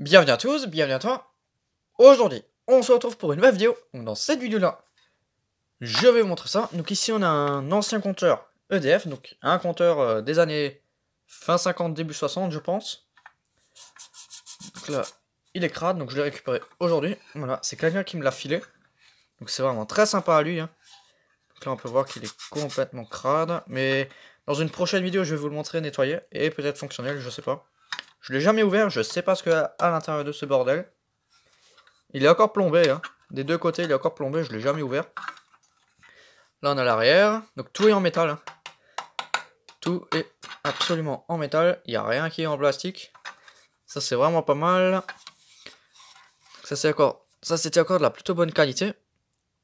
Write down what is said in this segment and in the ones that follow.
Bienvenue à tous, bienvenue à toi. Aujourd'hui, on se retrouve pour une nouvelle vidéo. Donc dans cette vidéo-là, je vais vous montrer ça. Donc ici, on a un ancien compteur EDF, donc un compteur euh, des années fin 50, début 60, je pense. Donc là, il est crade, donc je l'ai récupéré aujourd'hui. Voilà, c'est quelqu'un qui me l'a filé. Donc c'est vraiment très sympa à lui. Hein. Donc là, on peut voir qu'il est complètement crade. Mais dans une prochaine vidéo, je vais vous le montrer nettoyé et peut-être fonctionnel, je sais pas. Je l'ai jamais ouvert, je sais pas ce qu'il y a à l'intérieur de ce bordel. Il est encore plombé, hein. Des deux côtés, il est encore plombé, je l'ai jamais ouvert. Là, on a l'arrière. Donc, tout est en métal. Hein. Tout est absolument en métal. Il n'y a rien qui est en plastique. Ça, c'est vraiment pas mal. Ça, c'était encore de la plutôt bonne qualité.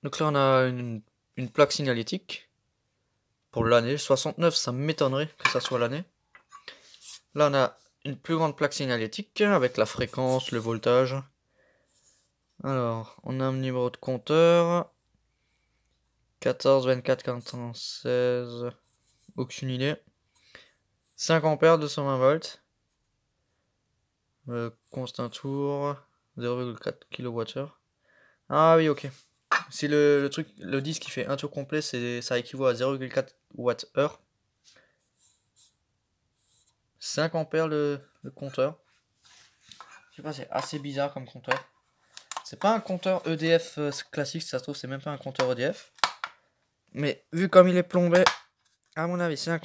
Donc là, on a une, une plaque signalétique. Pour l'année 69, ça m'étonnerait que ça soit l'année. Là, on a une plus grande plaque signalétique avec la fréquence, le voltage. Alors, on a un numéro de compteur. 14, 24, 41, 16. Aucune idée. 5 ampères, 220 volts. Euh, constant tour, 0,4 kWh. Ah oui, ok. Si le, truc, le disque qui fait un tour complet, ça équivaut à 0,4 Wh. 5 ampères le, compteur. Je sais pas, c'est assez bizarre comme compteur. C'est pas un compteur EDF euh, classique, ça se trouve, c'est même pas un compteur EDF. Mais vu comme il est plombé, à mon avis, c'est un,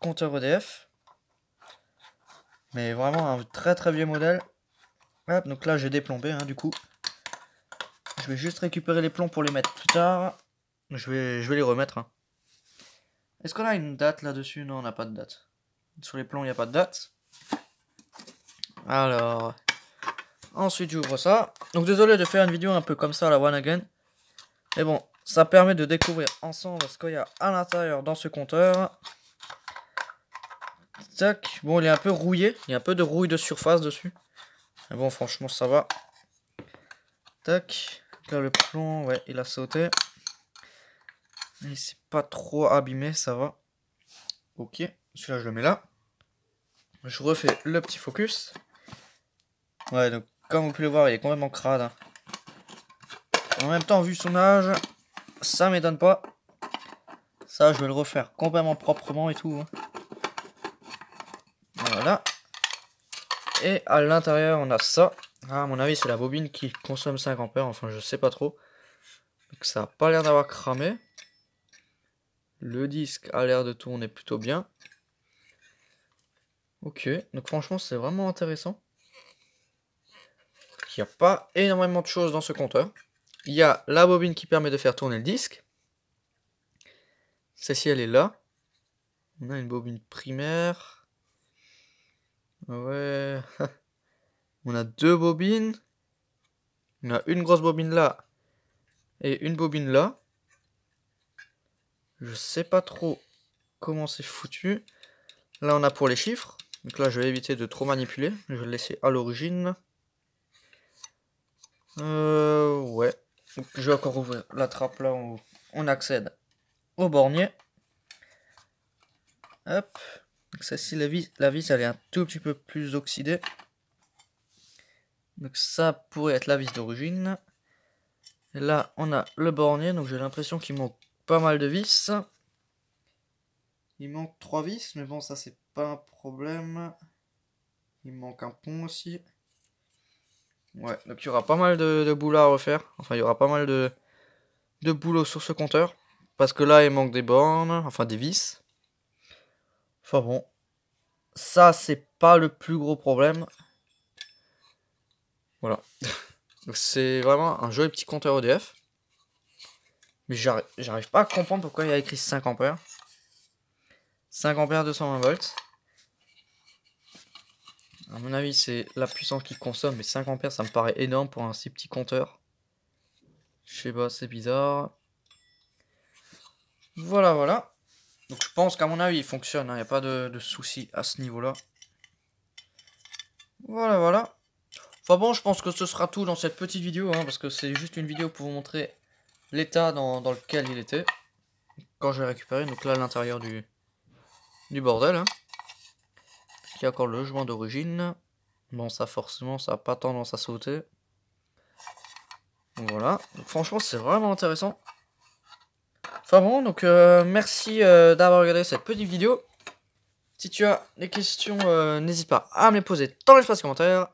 compteur EDF. Mais vraiment un très très vieux modèle. donc là j'ai déplombé hein, du coup. Je vais juste récupérer les plombs pour les mettre plus tard. Je vais, les remettre. Hein. Est-ce qu'on a une date là-dessus Non, on n'a pas de date. Sur les plombs, il n'y a pas de date. Alors, ensuite j'ouvre ça. Donc désolé de faire une vidéo un peu comme ça, la one again. Mais bon, ça permet de découvrir ensemble ce qu'il y a à l'intérieur dans ce compteur. Tac, bon il est un peu rouillé, il y a un peu de rouille de surface dessus. Mais bon franchement ça va. Tac, là le plomb, ouais il a sauté. Il s'est pas trop abîmé, ça va. Ok, celui-là je le mets là. Je refais le petit focus. Ouais, donc comme vous pouvez le voir, il est complètement crade. Hein. En même temps, vu son âge, ça m'étonne pas. Ça, je vais le refaire complètement proprement et tout. Hein. Voilà. Et à l'intérieur, on a ça. Ah, à mon avis, c'est la bobine qui consomme 5 ampères. Enfin, je sais pas trop. Donc, ça a pas l'air d'avoir cramé. Le disque a l'air de tourner plutôt bien. Ok, donc franchement c'est vraiment intéressant. Il n'y a pas énormément de choses dans ce compteur. Il y a la bobine qui permet de faire tourner le disque. Celle-ci elle est là. On a une bobine primaire. Ouais. On a deux bobines. On a une grosse bobine là. Et une bobine là. Je sais pas trop comment c'est foutu. Là, on a pour les chiffres. Donc là, je vais éviter de trop manipuler. Je vais le laisser à l'origine. Euh, ouais. je vais encore ouvrir la trappe là où on accède au bornier. Hop. Donc celle-ci, la vis, la vis, elle est un tout petit peu plus oxydée. Donc ça pourrait être la vis d'origine. Et Là, on a le bornier. Donc j'ai l'impression qu'il manque pas mal de vis. Il manque 3 vis, mais bon, ça c'est pas un problème. Il manque un pont aussi. Ouais, donc il y aura pas mal de, boulot à refaire. Enfin, il y aura pas mal de, de boulot sur ce compteur. Parce que là, il manque des bornes, enfin des vis. Enfin bon. Ça, c'est pas le plus gros problème. Voilà. Donc c'est vraiment un joli petit compteur EDF. Mais j'arrive pas à comprendre pourquoi il y a écrit 5 ampères. 5 ampères, 220 volts. À mon avis, c'est la puissance qu'il consomme, mais 5 ampères, ça me paraît énorme pour un si petit compteur. Je sais pas, c'est bizarre. Voilà, voilà. Donc je pense qu'à mon avis, il fonctionne. Hein. Il n'y a pas de, souci à ce niveau-là. Voilà, voilà. Enfin bon, je pense que ce sera tout dans cette petite vidéo, hein, parce que c'est juste une vidéo pour vous montrer l'état dans, lequel il était quand je récupéré. Donc là, à l'intérieur du, du bordel. qui hein. Il a encore le joint d'origine. Bon, ça forcément, ça n'a pas tendance à sauter. voilà. franchement, c'est vraiment intéressant. Enfin bon, donc euh, merci euh, d'avoir regardé cette petite vidéo. Si tu as des questions, euh, n'hésite pas à me les poser dans l'espace commentaire.